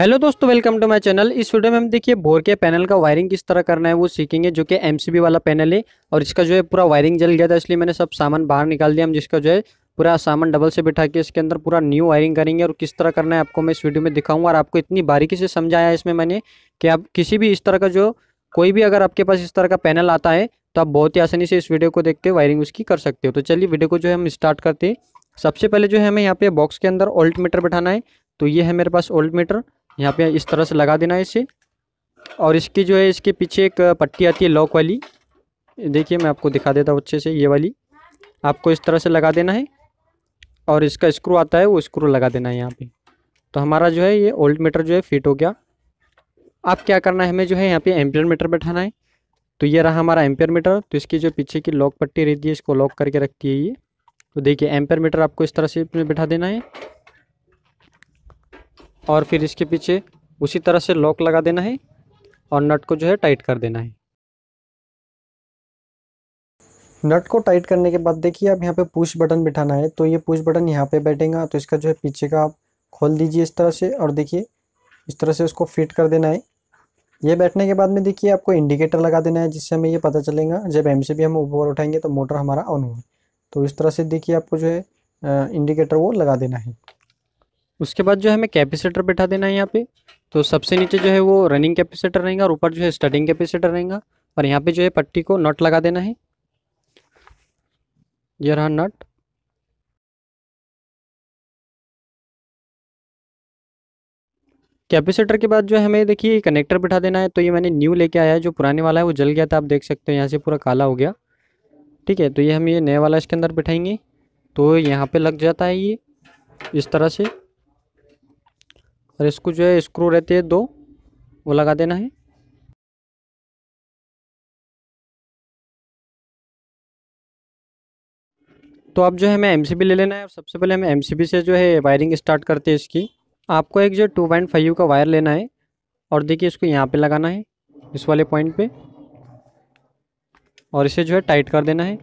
hello दोस्तों welcome to my channel इस video में हम देखिए बोर के पैनल का वायरिंग किस तरह करना है वो सीखेंगे जो कि एमसीबी वाला पैनल है और इसका जो है पूरा वायरिंग जल गया था इसलिए मैंने सब सामान बाहर निकाल दिया हम जिसका जो है पूरा सामान डबल से बिठा के इसके अंदर पूरा न्यू वायरिंग करेंगे और किस तरह करना है आपको मैं इस वीडियो में दिखाऊंगा और आपको इतनी बारीकी से समझाया है इसमें मैंने कि आप किसी भी इस तरह का जो कोई भी अगर आपके पास इस तरह का पैनल आता है तो आप बहुत ही आसानी से इस वीडियो को देखते वायरिंग उसकी कर सकते हो तो चलिए वीडियो को जो है हम स्टार्ट करते हैं सबसे पहले जो है हमें यहाँ पे बॉक्स के अंदर ओल्ट मीटर बैठाना है तो ये है मेरे पास ओल्ट मीटर यहाँ पे इस तरह से लगा देना है इसे और इसकी जो है इसके पीछे एक पट्टी आती है लॉक वाली देखिए मैं आपको दिखा देता हूँ अच्छे से ये वाली आपको इस तरह से लगा देना है और इसका स्क्रू आता है वो स्क्रू लगा देना है यहाँ पे तो हमारा जो है ये ओल्ड मीटर जो है फिट हो गया अब क्या करना है हमें जो है यहाँ पे एम्पियर मीटर बैठाना है तो ये रहा हमारा एम्पियर मीटर तो इसकी जो पीछे की लॉक पट्टी रहती है इसको लॉक करके रखती है ये तो देखिए एम्पियर मीटर आपको इस तरह से बैठा देना है और फिर इसके पीछे उसी तरह से लॉक लगा देना है और नट को जो है टाइट कर देना है नट को टाइट करने के बाद देखिए आप यहाँ पे पुश बटन बिठाना है तो ये पुश बटन यहाँ पे बैठेगा तो इसका जो है पीछे का आप खोल दीजिए इस तरह से और देखिए इस तरह से उसको फिट कर देना है ये बैठने के बाद में देखिए आपको इंडिकेटर लगा देना है जिससे हमें ये पता चलेगा जब एम हम ऊपर उठाएंगे तो मोटर हमारा ऑन हुआ तो इस तरह से देखिए आपको जो है इंडिकेटर वो लगा देना है उसके बाद जो है हमें कैपेसिटर बैठा देना है यहाँ पे तो सबसे नीचे जो है वो रनिंग कैपेसिटर रहेगा और ऊपर जो है स्टार्टिंग कैपेसिटर रहेगा और यहाँ पे जो है पट्टी को नट लगा देना है ये रहा नट कैपेसिटर के बाद जो है हमें देखिए कनेक्टर बिठा देना है तो ये मैंने न्यू लेके आया है जो पुराने वाला है वो जल गया था आप देख सकते हो यहाँ से पूरा काला हो गया ठीक है तो ये हम ये नया वाला इसके अंदर बिठाएंगे तो यहाँ पे लग जाता है ये इस तरह से और इसको जो है स्क्रू रहते हैं दो वो लगा देना है तो अब जो है हमें एमसीबी ले लेना है और सबसे पहले हमें एमसीबी से जो है वायरिंग स्टार्ट करते हैं इसकी आपको एक जो टू पॉइंट फाइव का वायर लेना है और देखिए इसको यहाँ पे लगाना है इस वाले पॉइंट पे और इसे जो है टाइट कर देना है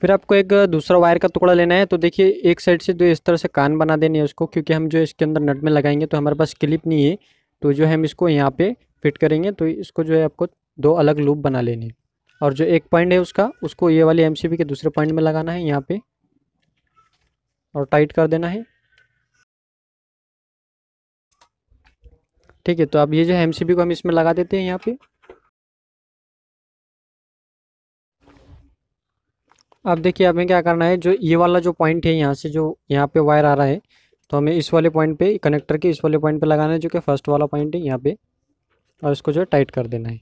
फिर आपको एक दूसरा वायर का टुकड़ा लेना है तो देखिए एक साइड से जो इस तरह से कान बना देनी है उसको क्योंकि हम जो इसके अंदर नट में लगाएंगे तो हमारे पास क्लिप नहीं है तो जो हम इसको यहाँ पे फिट करेंगे तो इसको जो है आपको दो अलग लूप बना लेनी और जो एक पॉइंट है उसका उसको ये वाली एम के दूसरे पॉइंट में लगाना है यहाँ पर और टाइट कर देना है ठीक है तो अब ये जो है एम को हम इसमें लगा देते हैं यहाँ पर अब देखिए हमें क्या करना है जो ये वाला जो पॉइंट है यहाँ से जो यहाँ पे वायर आ रहा है तो हमें इस वाले पॉइंट पे कनेक्टर के इस वाले पॉइंट पे लगाना है जो कि फर्स्ट वाला पॉइंट है यहाँ पे और इसको जो है टाइट कर देना है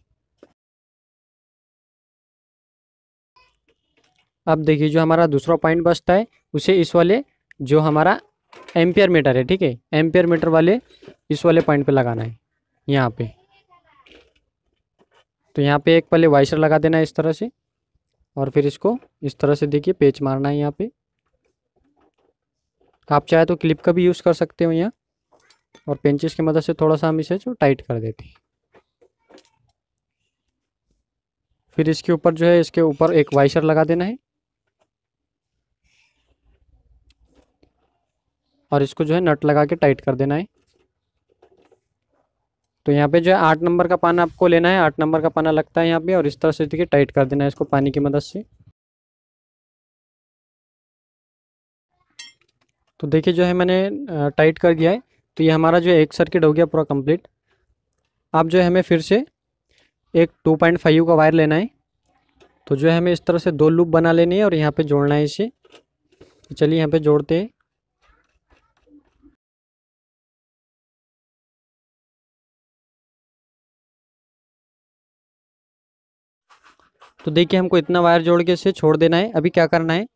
अब देखिए जो हमारा दूसरा पॉइंट बचता है उसे इस वाले जो हमारा एम्पियर मीटर है ठीक है एम्पियर मीटर वाले इस वाले पॉइंट पे लगाना है यहाँ पे तो यहाँ पे एक पहले वाइसर लगा देना है इस तरह से और फिर इसको इस तरह से देखिए पेच मारना है यहाँ पे आप चाहे तो क्लिप का भी यूज़ कर सकते हो यहाँ और पेंचिस की मदद से थोड़ा सा हम इसे जो टाइट कर देते हैं फिर इसके ऊपर जो है इसके ऊपर एक वाइसर लगा देना है और इसको जो है नट लगा के टाइट कर देना है तो यहाँ पे जो है आठ नंबर का पाना आपको लेना है आठ नंबर का पाना लगता है यहाँ पे और इस तरह से देखिए टाइट कर देना है इसको पानी की मदद से तो देखिए जो है मैंने टाइट कर दिया है तो ये हमारा जो एक सर्किट हो गया पूरा कंप्लीट आप जो है हमें फिर से एक टू पॉइंट फाइव का वायर लेना है तो जो है हमें इस तरह से दो लूप बना लेनी है और यहाँ पर जोड़ना है इसे तो चलिए यहाँ पर जोड़ते हैं तो देखिए हमको इतना वायर जोड़ के इसे छोड़ देना है अभी क्या करना है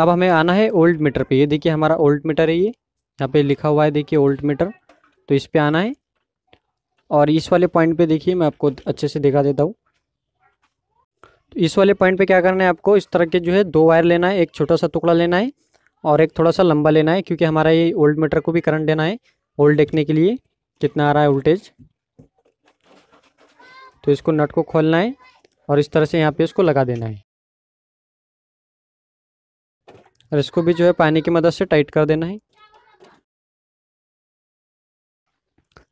अब हमें आना है ओल्ड मीटर पे ये देखिए हमारा ओल्ड मीटर है ये यहाँ पे लिखा हुआ है देखिए ओल्ड मीटर तो इस पर आना है और इस वाले पॉइंट पे देखिए मैं आपको अच्छे से दिखा देता हूँ तो इस वाले पॉइंट पे क्या करना है आपको इस तरह के जो है दो वायर लेना है एक छोटा सा टुकड़ा लेना है और एक थोड़ा सा लंबा लेना है क्योंकि हमारा ये ओल्ड मीटर को भी करंट देना है ओल्ड देखने के लिए कितना आ रहा है वोल्टेज तो इसको नट को खोलना है और इस तरह से यहाँ पे इसको लगा देना है और इसको भी जो है पानी की मदद से टाइट कर देना है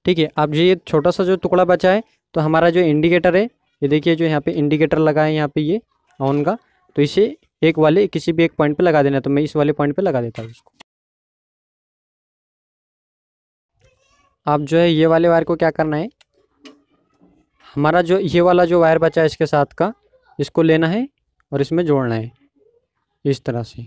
ठीक है आप जो ये छोटा सा जो टुकड़ा बचा है तो हमारा जो इंडिकेटर है ये देखिए जो यहाँ पे इंडिकेटर लगा है यहाँ पे ये ऑन का तो इसे एक वाले किसी भी एक पॉइंट पे लगा देना तो मैं इस वाले पॉइंट पे लगा देता हूँ इसको आप जो है ये वाले वायर को क्या करना है हमारा जो ये वाला जो वायर बचा है इसके साथ का इसको लेना है और इसमें जोड़ना है इस तरह से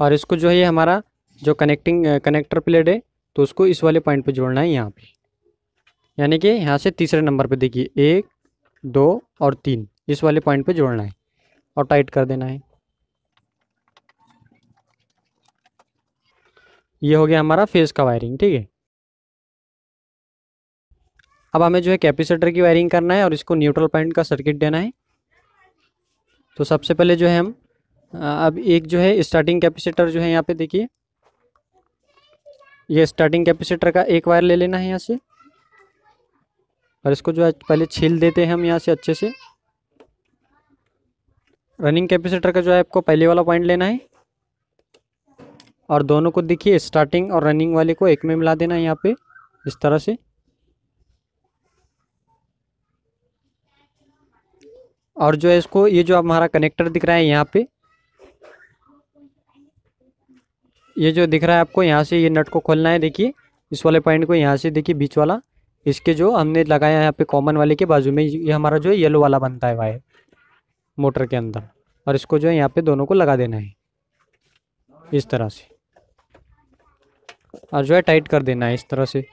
और इसको जो है ये हमारा जो कनेक्टिंग कनेक्टर प्लेट है तो उसको इस वाले पॉइंट पे जोड़ना है यहाँ पे यानी कि यहाँ से तीसरे नंबर पे देखिए एक दो और तीन इस वाले पॉइंट पे जोड़ना है और टाइट कर देना है ये हो गया हमारा फेस का वायरिंग ठीक है अब हमें जो है कैपेसिटर की वायरिंग करना है और इसको न्यूट्रल पॉइंट का सर्किट देना है तो सबसे पहले जो है हम अब एक जो है स्टार्टिंग कैपेसिटर जो है यहाँ पे देखिए ये स्टार्टिंग कैपेसिटर का एक वायर ले लेना है यहाँ से और इसको जो है पहले छील देते हैं हम यहाँ से अच्छे से रनिंग कैपेसिटर का जो है आपको पहले वाला पॉइंट लेना है और दोनों को देखिए स्टार्टिंग और रनिंग वाले को एक में मिला देना यहाँ पे इस तरह से और जो है इसको ये जो आप हमारा कनेक्टर दिख रहा है यहाँ पे ये जो दिख रहा है आपको यहाँ से ये नट को खोलना है देखिए इस वाले पॉइंट को यहाँ से देखिए बीच वाला इसके जो हमने लगाया है यहाँ पे कॉमन वाले के बाजू में ये हमारा जो है येलो वाला बनता है वायर मोटर के अंदर और इसको जो है यहाँ पे दोनों को लगा देना है इस तरह से और जो है टाइट कर देना है इस तरह से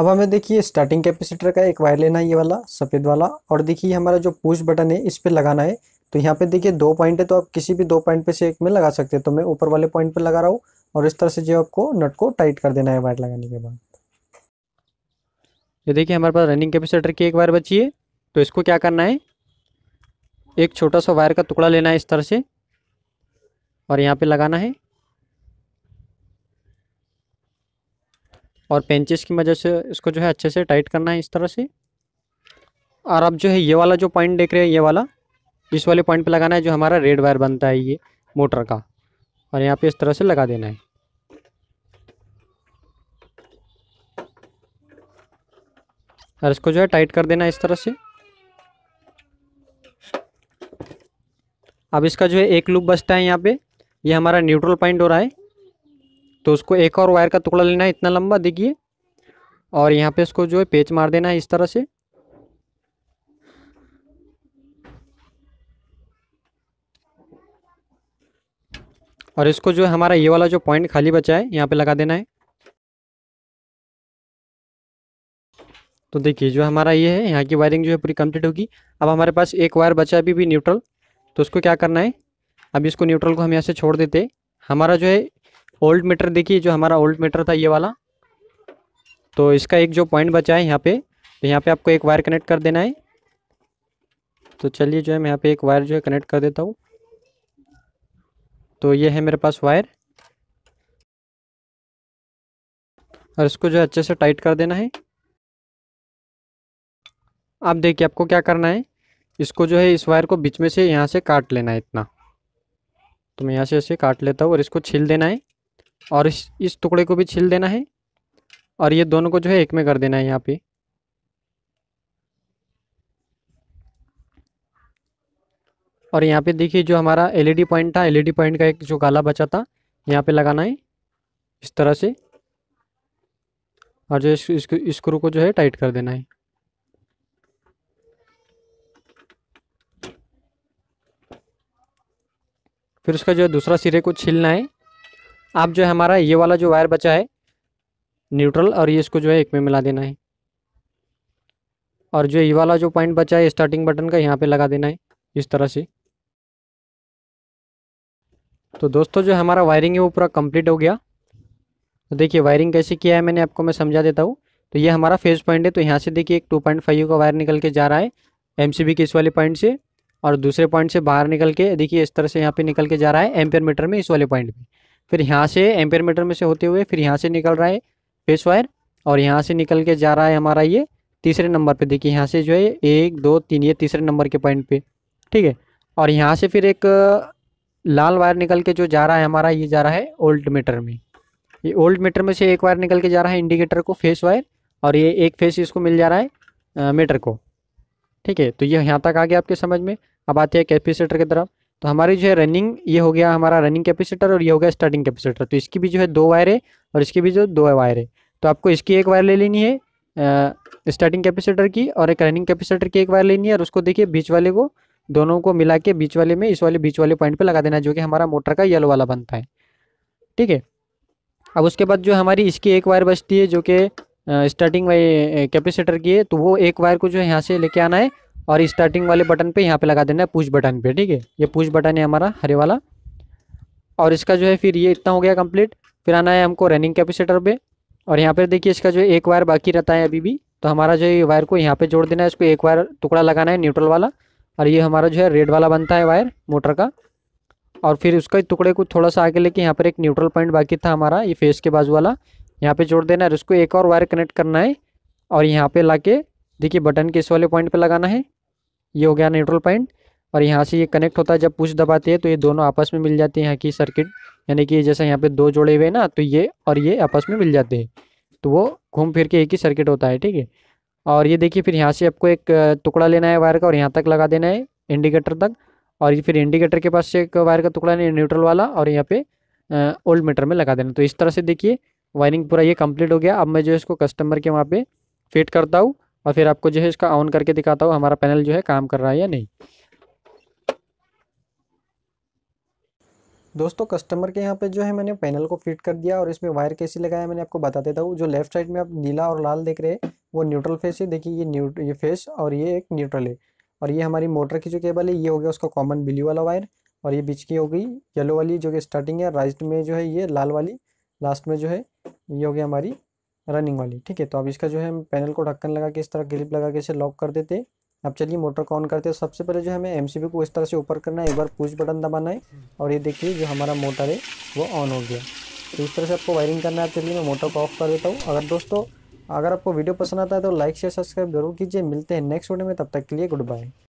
अब हमें देखिए स्टार्टिंग कैपेसिटर का एक वायर लेना है ये वाला सफ़ेद वाला और देखिए हमारा जो पुश बटन है इस पर लगाना है तो यहाँ पे देखिए दो पॉइंट है तो आप किसी भी दो पॉइंट पे से एक में लगा सकते हैं तो मैं ऊपर वाले पॉइंट पे लगा रहा हूँ और इस तरह से जो आपको नट को टाइट कर देना है वायर लगाने के बाद ये देखिए हमारे पास रनिंग कैपेसिटर की एक वायर बची है तो इसको क्या करना है एक छोटा सा वायर का टुकड़ा लेना है इस तरह से और यहाँ पे लगाना है और पेंचेस की वजह से इसको जो है अच्छे से टाइट करना है इस तरह से और अब जो है ये वाला जो पॉइंट देख रहे हैं ये वाला इस वाले पॉइंट पे लगाना है जो हमारा रेड वायर बनता है ये मोटर का और यहाँ पे इस तरह से लगा देना है और इसको जो है टाइट कर देना है इस तरह से अब इसका जो है एक लूप बचता है यहाँ पे ये यह हमारा न्यूट्रल पॉइंट हो रहा है तो उसको एक और वायर का टुकड़ा लेना है इतना लंबा देखिए और यहाँ पे इसको जो है पेच मार देना है इस तरह से और इसको जो है हमारा ये वाला जो पॉइंट खाली बचा है यहाँ पे लगा देना है तो देखिए जो हमारा ये है यहाँ की वायरिंग जो है पूरी कंप्लीट होगी अब हमारे पास एक वायर बचा है अभी भी न्यूट्रल तो उसको क्या करना है अब इसको न्यूट्रल को हम यहाँ से छोड़ देते हमारा जो है ओल्ड मीटर देखिए जो हमारा ओल्ड मीटर था ये वाला तो इसका एक जो पॉइंट बचा है यहाँ पे तो यहाँ पे आपको एक वायर कनेक्ट कर देना है तो चलिए जो है मैं यहाँ पे एक वायर जो है कनेक्ट कर देता हूँ तो ये है मेरे पास वायर और इसको जो है अच्छे से टाइट कर देना है अब देखिए आपको क्या करना है इसको जो है इस वायर को बीच में से यहाँ से काट लेना है इतना तो मैं यहाँ से ऐसे काट लेता हूँ और इसको छील देना है और इस इस टुकड़े को भी छील देना है और ये दोनों को जो है एक में कर देना है यहाँ पे और यहाँ पे देखिए जो हमारा एलईडी पॉइंट था एलईडी पॉइंट का एक जो काला बचा था यहाँ पे लगाना है इस तरह से और जो इस स्क्रू को जो है टाइट कर देना है फिर उसका जो है दूसरा सिरे को छीलना है आप जो है हमारा ये वाला जो वायर बचा है न्यूट्रल और ये इसको जो है एक में मिला देना है और जो ये वाला जो पॉइंट बचा है स्टार्टिंग बटन का यहाँ पे लगा देना है इस तरह से तो दोस्तों जो हमारा वायरिंग है वो पूरा कंप्लीट हो गया तो देखिए वायरिंग कैसे किया है मैंने आपको मैं समझा देता हूँ तो ये हमारा फेस पॉइंट है तो यहाँ से देखिए एक टू पॉइंट फाइव का वायर निकल के जा रहा है एम के इस वाले पॉइंट से और दूसरे पॉइंट से बाहर निकल के देखिए इस तरह से यहाँ पे निकल के जा रहा है एम्पियर मीटर में इस वाले पॉइंट पे फिर यहाँ से एम्पियर मीटर में से होते हुए फिर यहाँ से निकल रहा है फेस वायर और यहाँ से निकल के जा रहा है हमारा ये तीसरे नंबर पे देखिए यहाँ से जो है एक दो तीन ये तीसरे नंबर के पॉइंट पे ठीक है और यहाँ से फिर एक लाल वायर निकल के जो जा रहा है हमारा ये जा रहा है ओल्ड मीटर में ये ओल्ड मीटर में से एक वायर निकल के जा रहा है इंडिकेटर को फेस वायर और ये एक फेस इसको मिल जा रहा है मीटर को ठीक है तो ये यहाँ तक आ गया आपके समझ में अब आते हैं कैपेसिटर की तरफ तो हमारी जो है रनिंग ये हो गया हमारा रनिंग कैपेसिटर और ये हो गया स्टार्टिंग कैपेसिटर तो इसकी भी जो है दो वायर है और इसकी भी जो दो वायर है तो आपको इसकी एक वायर ले लेनी है स्टार्टिंग कैपेसिटर की और एक रनिंग कैपेसिटर की एक वायर लेनी है और उसको देखिए बीच वाले को दोनों को मिला के बीच वाले में इस वाले बीच वाले पॉइंट पर लगा देना जो कि हमारा मोटर का येलो वाला बनता है ठीक है अब उसके बाद जो हमारी इसकी एक वायर बचती है जो कि स्टार्टिंग वाले कैपेसिटर की है तो वो एक वायर को जो है यहाँ से लेके आना है और स्टार्टिंग वाले बटन पे यहाँ पे लगा देना है पुश बटन पे ठीक है ये पुश बटन है हमारा हरे वाला और इसका जो है फिर ये इतना हो गया कंप्लीट फिर आना है हमको रनिंग कैपेसिटर पे और यहाँ पर देखिए इसका जो है एक वायर बाकी रहता है अभी भी तो हमारा जो है वायर को यहाँ पर जोड़ देना है इसको एक वायर टुकड़ा लगाना है न्यूट्रल वाला और ये हमारा जो है रेड वाला बनता है वायर मोटर का और फिर उसका टुकड़े को थोड़ा सा आगे लेके यहाँ पर एक न्यूट्रल पॉइंट बाकी था हमारा ये फेस के बाजू वाला यहाँ पे जोड़ देना है उसको एक और वायर कनेक्ट करना है और यहाँ पे ला के देखिए बटन के इस वाले पॉइंट पे लगाना है ये हो गया न्यूट्रल पॉइंट और यहाँ से ये कनेक्ट होता है जब पुश दबाते हैं तो ये दोनों आपस में मिल जाते हैं यहाँ की सर्किट यानी कि जैसे यहाँ पे दो जोड़े हुए ना तो ये और ये आपस में मिल जाते हैं तो वो घूम फिर के एक ही सर्किट होता है ठीक है और ये देखिए फिर यहाँ से आपको एक टुकड़ा लेना है वायर का और यहाँ तक लगा देना है इंडिकेटर तक और फिर इंडिकेटर के पास से एक वायर का टुकड़ा न्यूट्रल वाला और यहाँ पे ओल्ड मीटर में लगा देना तो इस तरह से देखिए वायरिंग पूरा ये कंप्लीट हो गया अब मैं जो है इसको कस्टमर के वहाँ पे फिट करता हूँ और फिर आपको जो है इसका ऑन करके दिखाता हूँ हमारा पैनल जो है काम कर रहा है या नहीं दोस्तों कस्टमर के यहाँ पे जो है मैंने पैनल को फिट कर दिया और इसमें वायर कैसी लगाया मैंने आपको बता देता हूँ जो लेफ्ट साइड में आप नीला और लाल देख रहे हैं वो न्यूट्रल फेस है देखिए ये न्यू ये फेस और ये एक न्यूट्रल है और ये हमारी मोटर की जो केबल है ये हो गया उसका कॉमन ब्लू वाला वायर और ये बीच की हो गई येलो वाली जो कि स्टार्टिंग है राइट में जो है ये लाल वाली लास्ट में जो है ये हो गया हमारी रनिंग वाली ठीक है तो अब इसका जो है हम पैनल को ढक्कन लगा के इस तरह ग्लिप लगा के इसे लॉक कर देते अब चलिए मोटर को ऑन करते हैं सबसे पहले जो हमें एमसीबी को इस तरह से ऊपर करना है एक बार पुश बटन दबाना है और ये देखिए जो हमारा मोटर है वो ऑन हो गया तो इस तरह से आपको वायरिंग करना है चलिए मैं मोटर को ऑफ कर देता हूँ अगर दोस्तों अगर आपको वीडियो पसंद आता है तो लाइक शेयर सब्सक्राइब जरूर कीजिए मिलते हैं नेक्स्ट वीडियो में तब तक के लिए गुड बाय